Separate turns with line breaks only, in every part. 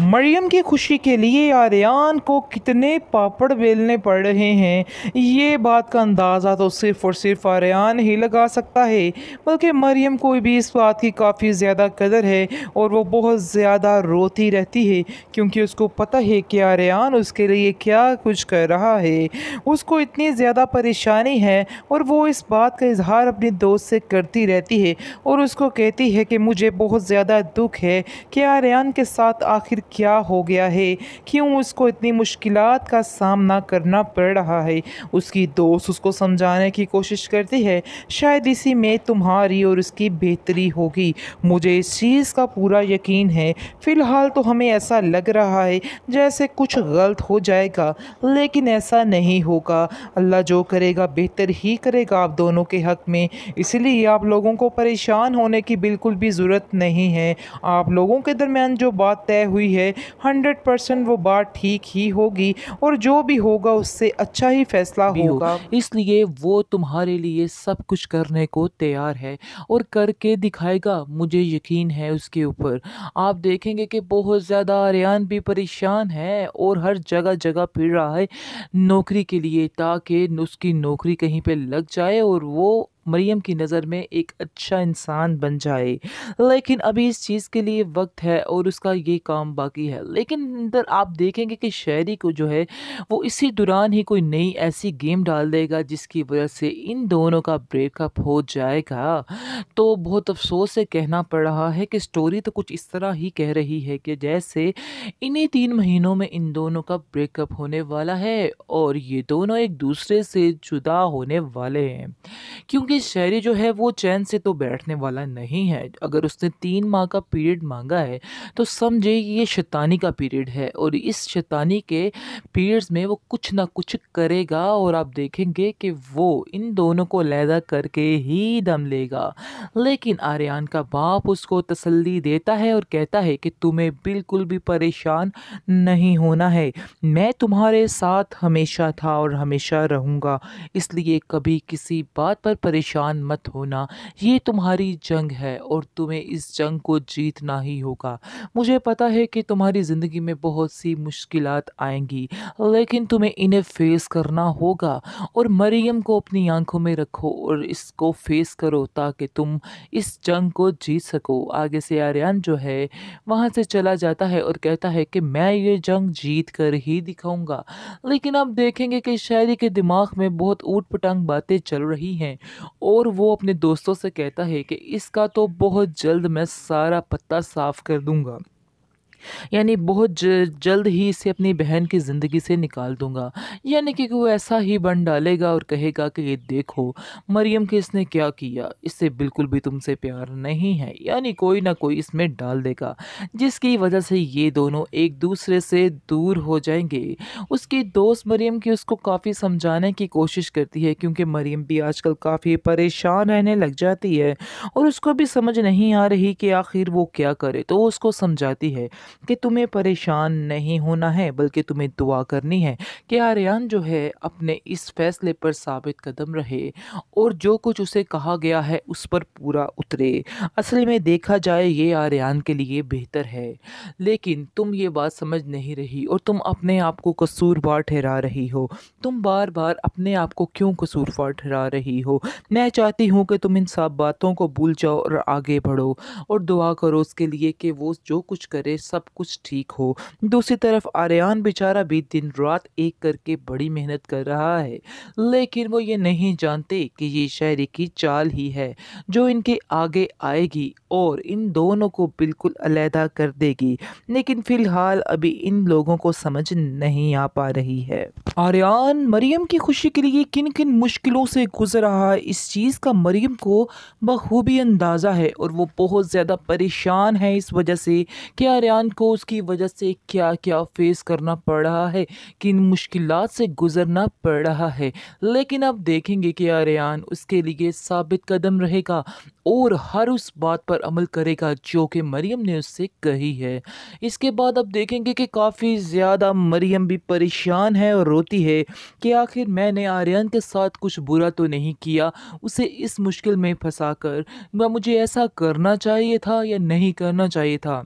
मरियम की खुशी के लिए आर्यान को कितने पापड़ बेलने पड़ रहे हैं ये बात का अंदाज़ा तो सिर्फ़ और सिर्फ आर्यान ही लगा सकता है बल्कि मरियम को भी इस बात की काफ़ी ज़्यादा कदर है और वो बहुत ज़्यादा रोती रहती है क्योंकि उसको पता है कि आर्यान उसके लिए क्या कुछ कर रहा है उसको इतनी ज़्यादा परेशानी है और वो इस बात का इजहार अपने दोस्त से करती रहती है और उसको कहती है कि मुझे बहुत ज़्यादा दुख है कि आर्यन के साथ आखिर क्या हो गया है क्यों उसको इतनी मुश्किल का सामना करना पड़ रहा है उसकी दोस्त उसको समझाने की कोशिश करती है शायद इसी में तुम्हारी और उसकी बेहतरी होगी मुझे इस चीज़ का पूरा यकीन है फ़िलहाल तो हमें ऐसा लग रहा है जैसे कुछ गलत हो जाएगा लेकिन ऐसा नहीं होगा अल्लाह जो करेगा बेहतर ही करेगा आप दोनों के हक़ में इसलिए आप लोगों को परेशान होने की बिल्कुल भी ज़रूरत नहीं है आप लोगों के दरमियान जो बात तय हुई हुई है हंड्रेड परसेंट वो बात ठीक ही होगी और जो भी होगा उससे अच्छा ही फैसला होगा इसलिए वो तुम्हारे लिए सब कुछ करने को तैयार है
और करके दिखाएगा मुझे यकीन है उसके ऊपर आप देखेंगे कि बहुत ज़्यादा आर्यन भी परेशान है और हर जगह जगह फिर रहा है नौकरी के लिए ताकि उसकी नौकरी कहीं पर लग जाए और वो मरियम की नज़र में एक अच्छा इंसान बन जाए लेकिन अभी इस चीज़ के लिए वक्त है और उसका ये काम बाकी है लेकिन अंदर आप देखेंगे कि शहरी को जो है वो इसी दौरान ही कोई नई ऐसी गेम डाल देगा जिसकी वजह से इन दोनों का ब्रेकअप हो जाएगा तो बहुत अफसोस से कहना पड़ रहा है कि स्टोरी तो कुछ इस तरह ही कह रही है कि जैसे इन्हीं तीन महीनों में इन दोनों का ब्रेकअप होने वाला है और ये दोनों एक दूसरे से जुदा होने वाले हैं क्योंकि शहरी जो है वो चैन से तो बैठने वाला नहीं है अगर उसने तीन माह का पीरियड मांगा है तो समझे ये शैतानी का पीरियड है और इस शैतानी के पीरियड्स में वो कुछ ना कुछ करेगा और आप देखेंगे कि वो इन दोनों को लैदा करके ही दम लेगा लेकिन आर्यन का बाप उसको तसल्ली देता है और कहता है कि तुम्हें बिल्कुल भी परेशान नहीं होना है मैं तुम्हारे साथ हमेशा था और हमेशा रहूँगा इसलिए कभी किसी बात पर परेशान परेशान मत होना ये तुम्हारी जंग है और तुम्हें इस जंग को जीतना ही होगा मुझे पता है कि तुम्हारी ज़िंदगी में बहुत सी मुश्किल आएंगी लेकिन तुम्हें इन्हें फेस करना होगा और मरियम को अपनी आंखों में रखो और इसको फेस करो ताकि तुम इस जंग को जीत सको आगे से आर्यन जो है वहाँ से चला जाता है और कहता है कि मैं ये जंग जीत कर ही दिखाऊंगा लेकिन आप देखेंगे कि शायरी के दिमाग में बहुत ऊट पटांग बातें चल रही हैं और वो अपने दोस्तों से कहता है कि इसका तो बहुत जल्द मैं सारा पत्ता साफ़ कर दूंगा यानी बहुत जल्द ही इसे अपनी बहन की ज़िंदगी से निकाल दूंगा यानी कि वो ऐसा ही बन डालेगा और कहेगा कि ये देखो मरियम के इसने क्या किया इससे बिल्कुल भी तुमसे प्यार नहीं है यानी कोई ना कोई इसमें डाल देगा जिसकी वजह से ये दोनों एक दूसरे से दूर हो जाएंगे उसकी दोस्त मरियम की उसको काफ़ी समझाने की कोशिश करती है क्योंकि मरियम भी आजकल काफ़ी परेशान रहने लग जाती है और उसको भी समझ नहीं आ रही कि आखिर वो क्या करे तो उसको समझाती है कि तुम्हें परेशान नहीं होना है बल्कि तुम्हें दुआ करनी है कि आर्यन जो है अपने इस फैसले पर साबित कदम रहे और जो कुछ उसे कहा गया है उस पर पूरा उतरे असल में देखा जाए ये आर्यन के लिए बेहतर है लेकिन तुम ये बात समझ नहीं रही और तुम अपने आप को कसूरवार ठहरा रही हो तुम बार बार अपने आप को क्यों कसूरवार ठहरा रही हो मैं चाहती हूँ कि तुम इन सब बातों को भूल जाओ और आगे बढ़ो और दुआ करो उसके लिए कि वो जो कुछ करे सब सब कुछ ठीक हो दूसरी तरफ आर्यन बेचारा भी दिन रात एक करके बड़ी मेहनत कर रहा है लेकिन वो ये नहीं जानते कि ये शायरी की चाल ही है जो इनके आगे आएगी और इन दोनों को बिल्कुल अलहदा कर देगी लेकिन फ़िलहाल अभी इन लोगों को समझ नहीं आ पा रही है आर्यन मरियम की खुशी के लिए किन किन मुश्किलों से गुजर रहा है इस चीज़ का मरियम को बखूबी अंदाज़ा है और वो बहुत ज़्यादा परेशान है इस वजह से कि आर्यन को उसकी वजह से क्या क्या फेस करना पड़ रहा है किन मुश्किल से गुजरना पड़ रहा है लेकिन अब देखेंगे कि आर्यन उसके लिए साबित कदम रहेगा और हर उस बात पर अमल करेगा जो कि मरियम ने उससे कही है इसके बाद अब देखेंगे कि काफ़ी ज़्यादा मरियम भी परेशान है और रोती है कि आखिर मैंने आर्यन के साथ कुछ बुरा तो नहीं किया उसे इस मुश्किल में फंसा कर मुझे ऐसा करना चाहिए था या नहीं करना चाहिए था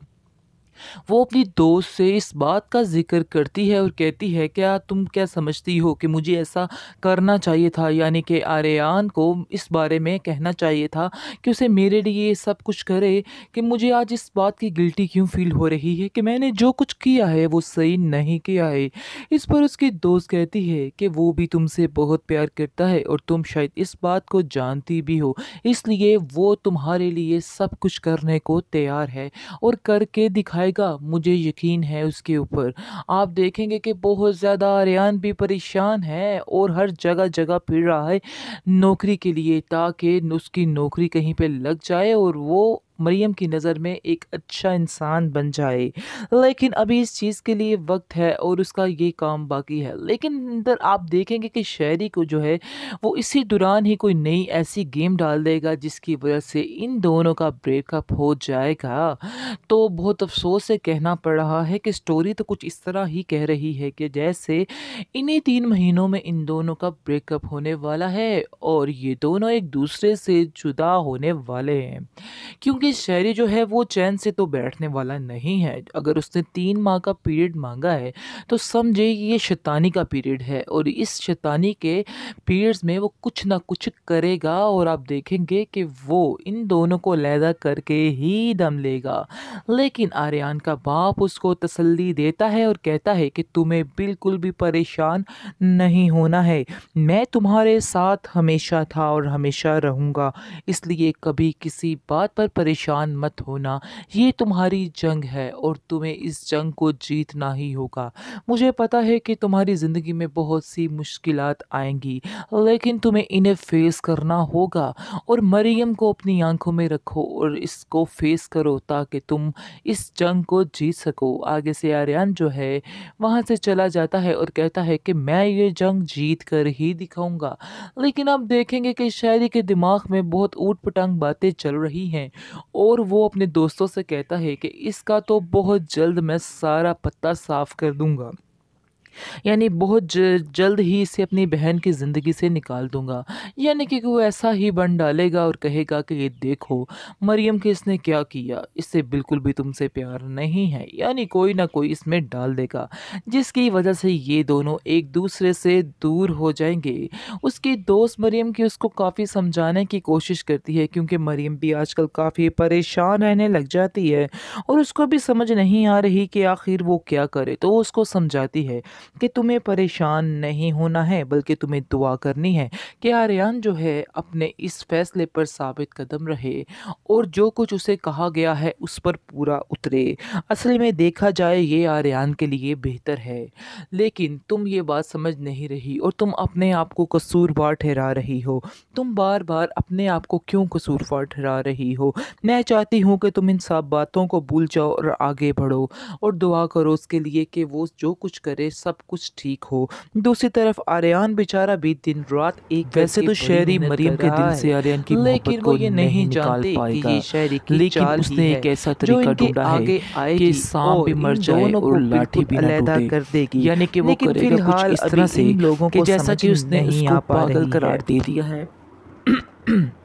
वो अपनी दोस्त से इस बात का जिक्र करती है और कहती है क्या तुम क्या समझती हो कि मुझे ऐसा करना चाहिए था यानी कि आर्यन को इस बारे में कहना चाहिए था कि उसे मेरे लिए ये सब कुछ करे कि मुझे आज इस बात की गिल्टी क्यों फील हो रही है कि मैंने जो कुछ किया है वो सही नहीं किया है इस पर उसकी दोस्त कहती है कि वो भी तुमसे बहुत प्यार करता है और तुम शायद इस बात को जानती भी हो इसलिए वो तुम्हारे लिए सब कुछ करने को तैयार है और करके दिखाए उठाएगा मुझे यकीन है उसके ऊपर आप देखेंगे कि बहुत ज़्यादा आर्यन भी परेशान है और हर जगह जगह फिर रहा है नौकरी के लिए ताकि उसकी नौकरी कहीं पे लग जाए और वो मरियम की नज़र में एक अच्छा इंसान बन जाए लेकिन अभी इस चीज़ के लिए वक्त है और उसका ये काम बाकी है लेकिन अंदर आप देखेंगे कि शहरी को जो है वो इसी दौरान ही कोई नई ऐसी गेम डाल देगा जिसकी वजह से इन दोनों का ब्रेकअप हो जाएगा तो बहुत अफसोस से कहना पड़ रहा है कि स्टोरी तो कुछ इस तरह ही कह रही है कि जैसे इन्हीं तीन महीनों में इन दोनों का ब्रेकअप होने वाला है और ये दोनों एक दूसरे से जुदा होने वाले हैं क्योंकि क्योंकि शहरी जो है वो चैन से तो बैठने वाला नहीं है अगर उसने तीन माह का पीरियड मांगा है तो समझे ये शैतानी का पीरियड है और इस शैतानी के पीरियड्स में वो कुछ ना कुछ करेगा और आप देखेंगे कि वो इन दोनों को लहदा करके ही दम लेगा लेकिन आर्यन का बाप उसको तसल्ली देता है और कहता है कि तुम्हें बिल्कुल भी परेशान नहीं होना है मैं तुम्हारे साथ हमेशा था और हमेशा रहूँगा इसलिए कभी किसी बात पर परेशान परेशान मत होना ये तुम्हारी जंग है और तुम्हें इस जंग को जीतना ही होगा मुझे पता है कि तुम्हारी ज़िंदगी में बहुत सी मुश्किल आएंगी लेकिन तुम्हें इन्हें फेस करना होगा और मरियम को अपनी आंखों में रखो और इसको फेस करो ताकि तुम इस जंग को जीत सको आगे से आर्यन जो है वहाँ से चला जाता है और कहता है कि मैं ये जंग जीत कर ही दिखाऊंगा लेकिन आप देखेंगे कि शायरी के दिमाग में बहुत ऊट पटांग बातें चल रही हैं और वो अपने दोस्तों से कहता है कि इसका तो बहुत जल्द मैं सारा पत्ता साफ कर दूंगा यानी बहुत जल्द ही इसे अपनी बहन की ज़िंदगी से निकाल दूंगा यानी कि वो ऐसा ही बन डालेगा और कहेगा कि ये देखो मरियम के इसने क्या किया इससे बिल्कुल भी तुमसे प्यार नहीं है यानी कोई ना कोई इसमें डाल देगा जिसकी वजह से ये दोनों एक दूसरे से दूर हो जाएंगे उसकी दोस्त मरियम की उसको काफ़ी समझाने की कोशिश करती है क्योंकि मरियम भी आजकल काफ़ी परेशान रहने लग जाती है और उसको भी समझ नहीं आ रही कि आखिर वो क्या करे तो वो उसको समझाती है कि तुम्हें परेशान नहीं होना है बल्कि तुम्हें दुआ करनी है कि आर्यन जो है अपने इस फैसले पर साबित कदम रहे और जो कुछ उसे कहा गया है उस पर पूरा उतरे असल में देखा जाए ये आर्यन के लिए बेहतर है लेकिन तुम ये बात समझ नहीं रही और तुम अपने आप को कसूरवार ठहरा रही हो तुम बार बार अपने आप को क्यों कसूरवार ठहरा रही हो मैं चाहती हूँ कि तुम इन सब बातों को भूल जाओ और आगे बढ़ो और दुआ करो उसके लिए कि वो जो कुछ करे सब सब कुछ ठीक हो दूसरी तरफ आर्यन बेचारा भी दिन रात एक वैसे तो, तो शहरी मरियम के दिल से आर्यन की लेकिन वो ये नहीं जानते कि ये शहरी की लेकिन उसने एक ऐसा तरीका ढूंढा है कि सांप भी मर जाए और लाठी भी अलहदा कर देगी यानी कि वो फिलहाल इस तरह से लोगों को जैसा कि उसने यहाँ पागल करार दे दिया है